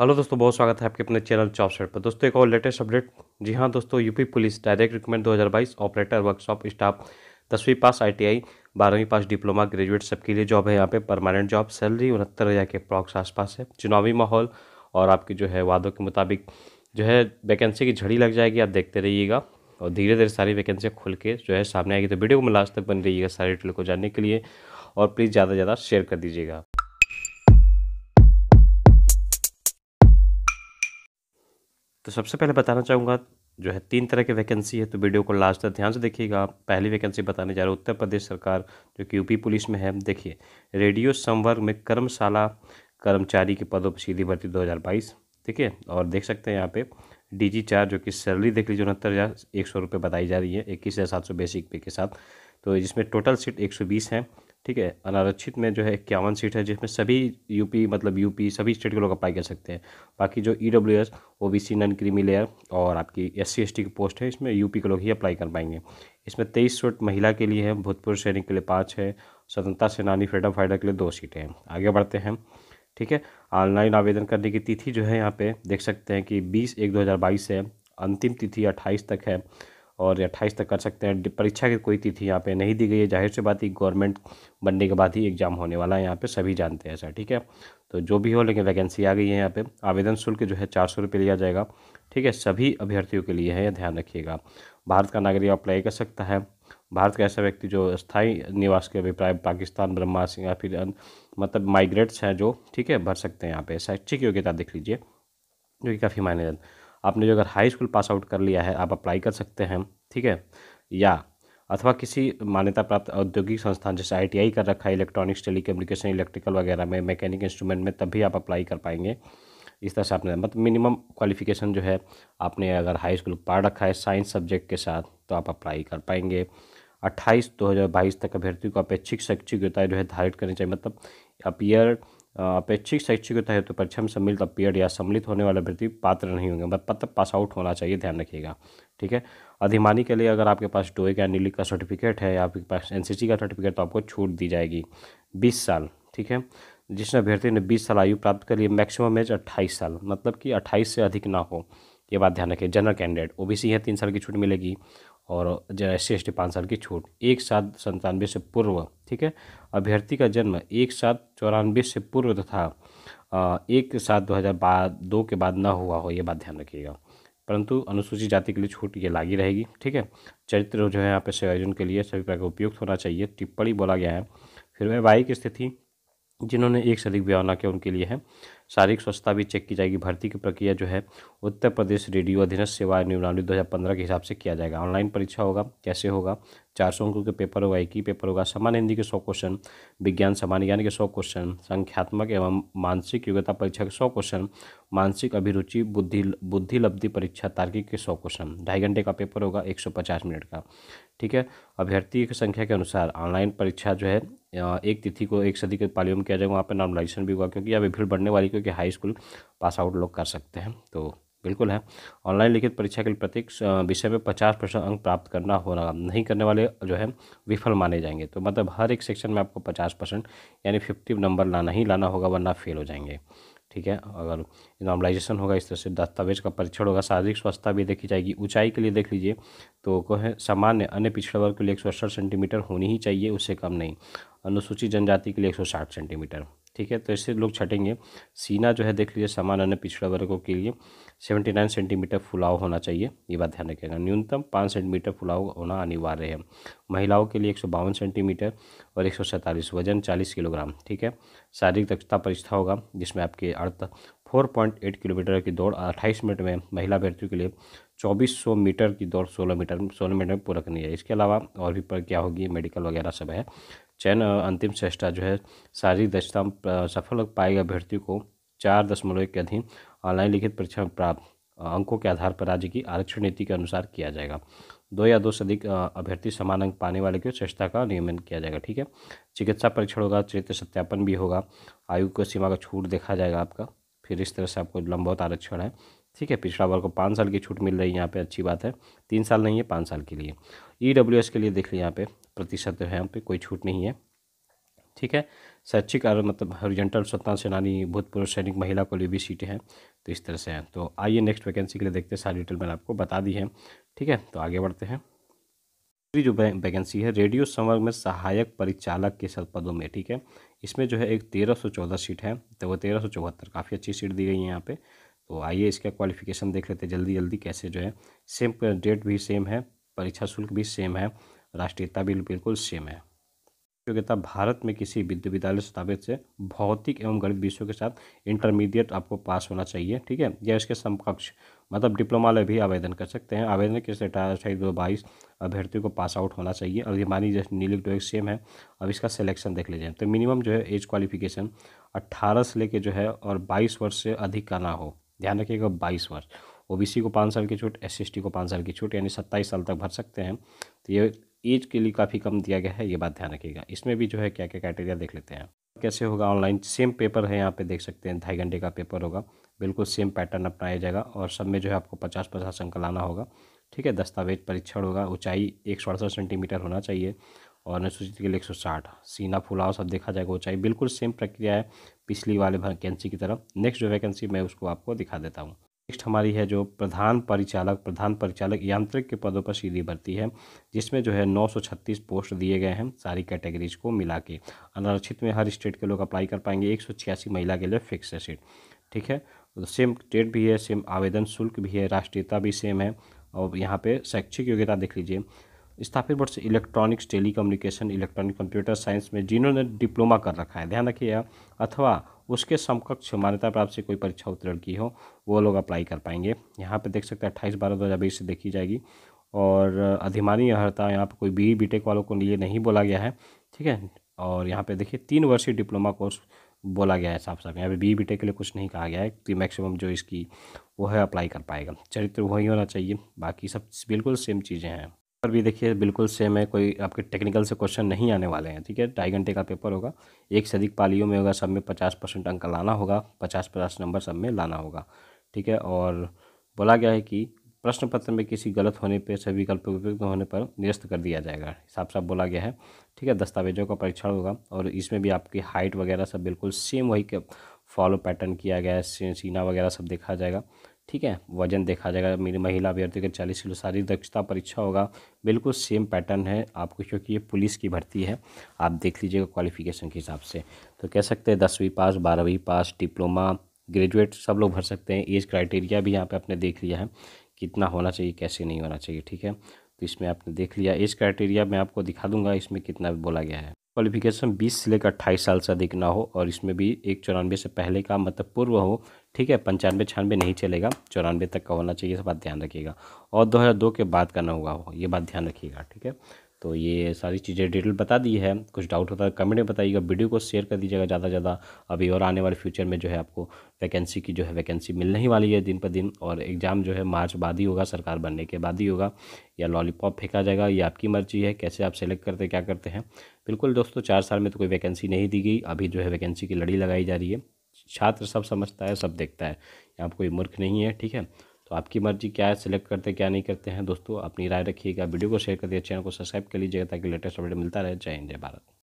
hello दोस्तों बहुत स्वागत है आपके अपने चैनल चॉपसेट पर दोस्तों एक और लेटेस्ट अपडेट जी हाँ दोस्तों UP police direct recruitment 2022 operator workshop staff दसवीं पास आईटीआई बारहवीं पास डिप्लोमा ग्रेजुएट सबके लिए जॉब है यहाँ पे परमानेंट जॉब सैलरी उनहत्तर हज़ार के प्रॉक्स आसपास है चुनावी माहौल और आपके जो है वादों के मुताबिक जो है वैकेंसी की झड़ी लग जाएगी आप देखते रहिएगा और धीरे धीरे सारी वैकेंसियाँ खुल के जो है सामने आएगी तो वीडियो को मिलाज तक बन रहिएगा सारे डिटेल को जानने के लिए और प्लीज़ ज़्यादा से ज़्यादा शेयर कर दीजिएगा तो सबसे पहले बताना चाहूँगा जो है तीन तरह की वैकेंसी है तो वीडियो को लास्ट तक ध्यान से देखिएगा पहली वैकेंसी बताने जा रहे उत्तर प्रदेश सरकार जो कि यूपी पुलिस में है देखिए रेडियो संवर्ग में कर्मशाला कर्मचारी के पदों पर सीधी भर्ती 2022 ठीक है और देख सकते हैं यहाँ पे डीजी चार जो कि सैलरी देख लीजिए उनहत्तर हज़ार एक सौ रुपये बताई जा रही है इक्कीस हज़ार सात सौ बेसिक पे के साथ तो जिसमें टोटल सीट एक सौ बीस है ठीक है अनारक्षित में जो है इक्यावन सीट है जिसमें सभी यूपी मतलब यूपी सभी स्टेट के लोग अप्लाई कर सकते हैं बाकी जो E W S O B C non creamy layer और आपकी एस सी एस टी की पोस्ट है इसमें यूपी के लोग ही अप्लाई कर पाएंगे इसमें तेईस सीट महिला के लिए है भूतपूर्व सैनिक के लिए पाँच है स्वतंत्रता सेनानी फ्रीडम फाइटर के लिए दो सीटें हैं आगे बढ़ते हैं ठीक है ऑनलाइन आवेदन करने की तिथि जो है यहाँ पे देख सकते हैं कि बीस एक दो हज़ार बाईस है अंतिम तिथि अट्ठाईस तक है और अट्ठाईस तक कर सकते हैं परीक्षा की कोई तिथि यहाँ पे नहीं दी गई है जाहिर सी बात ही गवर्नमेंट बनने के बाद ही एग्ज़ाम होने वाला है यहाँ पे सभी जानते हैं ऐसा ठीक है तो जो भी हो लेकिन वैकेंसी आ गई है यहाँ पे आवेदन शुल्क जो है चार सौ रुपये लिया जाएगा ठीक है सभी अभ्यर्थियों के लिए है ध्यान रखिएगा भारत का नागरिक अप्लाई कर सकता है भारत का ऐसा व्यक्ति जो स्थायी निवास के अभिप्राय पाकिस्तान ब्रह्मा सिंह या फिर मतलब माइग्रेट्स हैं जो ठीक है भर सकते हैं यहाँ पे शैक्षिक योग्यता देख लीजिए जो कि काफ़ी मायने आपने जो अगर हाई स्कूल पास आउट कर लिया है आप अप्लाई कर सकते हैं ठीक है या अथवा किसी मान्यता प्राप्त औद्योगिक संस्थान जैसे आईटीआई कर रखा है इलेक्ट्रॉनिक्स टेलीकम्युनिकेशन इलेक्ट्रिकल वगैरह में मैकेनिक इंस्ट्रूमेंट में तब भी आप अप्लाई कर पाएंगे इस तरह से आपने मतलब मिनिमम क्वालिफिकेशन जो है आपने अगर हाई स्कूल पढ़ रखा है साइंस सब्जेक्ट के साथ तो आप अप्लाई कर पाएंगे अट्ठाईस दो तक अभ्यर्थियों को अपेक्षिक शैक्षिक योग्यता जो है धारित करनी चाहिए मतलब अपीयर अपेक्षिक शैक्षिक तो परीक्षा में सम्मिलित अपियड या सम्मिलित होने वाले व्यक्ति पात्र नहीं होंगे मतलब पास आउट होना चाहिए ध्यान रखिएगा ठीक है अधिमानी के लिए अगर आपके पास टोए का नीलिक का सर्टिफिकेट है या आपके पास एनसीसी का सर्टिफिकेट तो आपको छूट दी जाएगी बीस साल ठीक है जिस अभ्यर्थी ने बीस साल आयु प्राप्त कर लिए मैक्सिमम एज अट्ठाईस साल मतलब कि अट्ठाईस से अधिक ना हो ये बात ध्यान रखिए जनरल कैंडिडेट ओबीसी है तीन साल की छूट मिलेगी और एस सी एस टी पाँच साल की छूट एक सात संतानवे से पूर्व ठीक है अभ्यर्थी का जन्म एक सात चौरानवे से पूर्व तथा एक सात दो हज़ार बाद दो के बाद ना हुआ हो ये बात ध्यान रखिएगा परंतु अनुसूचित जाति के लिए छूट ये लागी रहेगी ठीक है चरित्र जो है यहाँ पे सेवायोजन के लिए सभी प्रकार उपयुक्त होना चाहिए टिप्पणी बोला गया है फिर वैवाहिक स्थिति जिन्होंने एक से अधिक व्यवहार ना किया उनके लिए है शारीरिक स्वच्छता भी चेक की जाएगी भर्ती की प्रक्रिया जो है उत्तर प्रदेश रेडियो अधीनस्थ सेवा निवरावली दो के हिसाब से किया जाएगा ऑनलाइन परीक्षा होगा कैसे होगा चार सौ अंकों के पेपर होगा एक ही पेपर होगा सामान्य हिंदी के सौ क्वेश्चन विज्ञान सामान्य ज्ञान के सौ क्वेश्चन संख्यात्मक एवं मानसिक योग्यता परीक्षा के सौ क्वेश्चन मानसिक अभिरुचि बुद्धि बुद्धि लब्धि परीक्षा तार्किक के सौ क्वेश्चन ढाई घंटे का पेपर होगा एक सौ पचास मिनट का ठीक है अभ्यर्थी की संख्या के अनुसार ऑनलाइन परीक्षा जो है एक तिथि को एक सदी के पालियों में किया जाएगा वहाँ पर नॉर्मलाइजेशन भी होगा क्योंकि अभी भीड़ बढ़ने वाली क्योंकि हाई स्कूल पास आउट लोग कर सकते हैं तो बिल्कुल है ऑनलाइन लिखित परीक्षा के लिए प्रत्येक विषय में पचास परसेंट अंक प्राप्त करना होना नहीं करने वाले जो है विफल माने जाएंगे तो मतलब हर एक सेक्शन में आपको पचास परसेंट यानी फिफ्टी नंबर लाना ही लाना होगा वरना फेल हो जाएंगे ठीक है अगर नॉर्मलाइजेशन होगा इस तरह से दस्तावेज का परीक्षण होगा शारीरिक स्वास्थ्यता भी देखी जाएगी ऊंचाई के लिए देख लीजिए तो को है सामान्य अन्य पिछड़े वर्ग के लिए एक सौ सेंटीमीटर होनी ही चाहिए उससे कम नहीं अनुसूचित जनजाति के लिए एक सौ साठ सेंटीमीटर ठीक है तो इससे लोग छटेंगे सीना जो है देख लीजिए सामान अन्य पिछड़ा वर्गों के लिए सेवेंटी नाइन सेंटीमीटर फुलाव होना चाहिए ये बात ध्यान रखिएगा न्यूनतम पाँच सेंटीमीटर फुलाव होना अनिवार्य है महिलाओं के लिए एक सौ बावन सेंटीमीटर और एक सौ सैंतालीस वजन चालीस किलोग्राम ठीक है शारीरिक दक्षता परीक्षा होगा जिसमें आपके अर्थ फोर पॉइंट एट किलोमीटर की दौड़ अट्ठाईस मिनट में महिला अभ्यर्थियों के लिए चौबीस सौ मीटर की दौड़ सोलह मीटर सोलह मिनट में पूरा करनी है इसके अलावा और भी पर क्या होगी मेडिकल वगैरह सब है चयन अंतिम चेष्टा जो है शारीरिक दक्षता सफल पाए गए अभ्यर्थी को चार दशमलव एक के अधीन ऑनलाइन लिखित परीक्षा प्राप्त अंकों के आधार पर राज्य की आरक्षण नीति के अनुसार किया जाएगा दो या दो से अधिक अभ्यर्थी समान अंक पाने वाले की श्रेष्ठता का नियमन किया जाएगा ठीक है चिकित्सा परीक्षण होगा चरित्र सत्यापन भी होगा आयु को सीमा का छूट देखा जाएगा आपका फिर इस तरह से आपको लंबौत आरक्षण है ठीक है पिछड़ा वर्ग को पाँच साल की छूट मिल रही है यहाँ पे अच्छी बात है तीन साल नहीं है पाँच साल के लिए ई e के लिए देख लिया यहाँ पे प्रतिशत है यहाँ पे कोई छूट नहीं है ठीक है शैक्षिक और मतलब हरिजेंटल स्वतंत्र सेनानी भूतपूर्व सैनिक महिला को लिए भी सीटें हैं तो इस तरह से हैं तो आइए नेक्स्ट वैकेंसी के लिए देखते हैं सारी डिटेल मैंने आपको बता दी है ठीक है तो आगे बढ़ते हैं दूसरी जो वैकेंसी है रेडियो संवर्ग में सहायक परिचालक के सर पदों में ठीक है इसमें जो है एक तेरह सौ चौदह सीट है तो वो तेरह सौ चौहत्तर काफ़ी अच्छी सीट दी गई है यहाँ पे तो आइए इसका क्वालिफिकेशन देख लेते हैं जल्दी जल्दी कैसे जो है सेम डेट भी सेम है परीक्षा शुल्क भी सेम है राष्ट्रीयता भी बिल्कुल सेम है योग्यता भारत में किसी विश्वविद्यालय स्थापित से भौतिक एवं गणित विषयों के साथ इंटरमीडिएट आपको पास होना चाहिए ठीक है या इसके समकक्ष मतलब डिप्लोमा में भी आवेदन कर सकते हैं आवेदन के अठारह दो बाईस अभ्यर्थियों को पास आउट होना चाहिए और मानी जैसे नीलिप डोएक सेम है अब इसका सिलेक्शन देख लीजिए तो मिनिमम जो है एज क्वालिफिकेशन अट्ठारह से लेके जो है और बाईस वर्ष से अधिक का ना हो ध्यान रखिएगा बाईस वर्ष ओबीसी को पाँच साल की छूट एससीएसटी को पाँच साल की छूट यानी सत्ताईस साल तक भर सकते हैं तो ये एज के लिए काफ़ी कम दिया गया है ये बात ध्यान रखिएगा इसमें भी जो है क्या क्या क्राइटेरिया देख लेते हैं कैसे होगा ऑनलाइन सेम पेपर है यहाँ पे देख सकते हैं ढाई घंटे का पेपर होगा बिल्कुल सेम पैटर्न अपनाया जाएगा और सब में जो है आपको पचास पचास अंक लाना होगा ठीक है दस्तावेज परीक्षण होगा ऊंचाई एक सौ अड़सठ सेंटीमीटर होना चाहिए और अनुसूचित के लिए एक सौ साठ सीना फुलाव सब देखा जाएगा ऊंचाई बिल्कुल सेम प्रक्रिया है पिछली वाले वैकेंसी की तरफ नेक्स्ट जो वैकेंसी मैं उसको आपको दिखा देता हूँ नेक्स्ट हमारी है जो प्रधान परिचालक प्रधान परिचालक यांत्रिक के पदों पर सीधी भर्ती है जिसमें जो है 936 पोस्ट दिए गए हैं सारी कैटेगरीज को मिला के अनारक्षित में हर स्टेट के लोग अप्लाई कर पाएंगे एक महिला के लिए फिक्स है सीट ठीक है तो सेम डेट भी है सेम आवेदन शुल्क भी है राष्ट्रीयता भी सेम है और यहाँ पे शैक्षिक योग्यता देख लीजिए स्थापित वर्ष electronics telecommunication electronic computer science में जिन्होंने डिप्लोमा कर रखा है ध्यान रखिएगा अथवा उसके समकक्ष मान्यता प्राप्त से कोई परीक्षा उत्तीर्ण की हो वो लोग अप्लाई कर पाएंगे यहाँ पे देख सकते हैं अट्ठाईस बारह दो हज़ार बीस से देखी जाएगी और अधिमानी अर्ता यहाँ पर कोई बी बी वालों को लिए नहीं बोला गया है ठीक है और यहाँ पर देखिए तीन वर्षीय डिप्लोमा कोर्स बोला गया है साफ साफ यहाँ पे बी बी के लिए कुछ नहीं कहा गया है कि मैक्सिमम जो इसकी वो है अप्लाई कर पाएगा चरित्र वही होना चाहिए बाकी सब बिल्कुल सेम चीज़ें हैं पर भी देखिए बिल्कुल सेम है कोई आपके टेक्निकल से क्वेश्चन नहीं आने वाले हैं ठीक है ढाई घंटे का पेपर होगा एक से अधिक पालियों में होगा सब में पचास परसेंट अंक लाना होगा पचास पचास नंबर सब में लाना होगा ठीक है और बोला गया है कि प्रश्न पत्र में किसी गलत होने पर सभी विकल्प उपयुक्त होने पर निरस्त कर दिया जाएगा साफ साफ बोला गया है ठीक है दस्तावेजों का परीक्षण होगा और इसमें भी आपकी हाइट वगैरह सब बिल्कुल सेम वही फॉलो पैटर्न किया गया है सीना वगैरह सब देखा जाएगा ठीक है वजन देखा जाएगा मेरी महिला अभ्यर्थी का चालीस किलो शारीरिक दक्षता परीक्षा होगा बिल्कुल सेम पैटर्न है आपको क्योंकि ये पुलिस की भर्ती है आप देख लीजिएगा क्वालिफिकेशन के हिसाब से तो कह सकते हैं दसवीं पास बारहवीं पास डिप्लोमा ग्रेजुएट सब लोग भर सकते हैं एज क्राइटेरिया भी यहाँ पे आपने देख लिया है कितना होना चाहिए कैसे नहीं होना चाहिए ठीक है तो इसमें आपने देख लिया एज क्राइटेरिया मैं आपको दिखा दूंगा इसमें कितना बोला गया है क्वालिफिकेशन 20 से लेकर अट्ठाईस साल से अधिक ना हो और इसमें भी एक चौरानवे से पहले का मतलब पूर्व हो ठीक है पंचानवे छियानवे नहीं चलेगा चौरानवे तक का होना चाहिए इस बात ध्यान रखिएगा और 2002 के बाद का ना हुआ हो ये बात ध्यान रखिएगा ठीक है तो ये सारी चीज़ें डिटेल बता दी है कुछ डाउट होता है तो कमेंट में बताइएगा वीडियो को शेयर कर दीजिएगा ज़्यादा से ज़्यादा अभी और आने वाले फ्यूचर में जो है आपको वैकेंसी की जो है वैकेंसी मिलने ही वाली है दिन पर दिन और एग्ज़ाम जो है मार्च बाद ही होगा सरकार बनने के बाद ही होगा या लॉलीपॉप फेंका जाएगा ये आपकी मर्जी है कैसे आप सेलेक्ट करते क्या करते हैं बिल्कुल दोस्तों चार साल में तो कोई वैकेंसी नहीं दी गई अभी जो है वैकेंसी की लड़ी लगाई जा रही है छात्र सब समझता है सब देखता है यहाँ कोई मूर्ख नहीं है ठीक है तो आपकी मर्जी क्या है सिलेक्ट करते क्या नहीं करते हैं दोस्तों अपनी राय रखिएगा वीडियो को शेयर कर दिया चैनल को सब्सक्राइब कर लीजिएगा ताकि लेटेस्ट अपडेट मिलता रहे जय हिंद जय भारत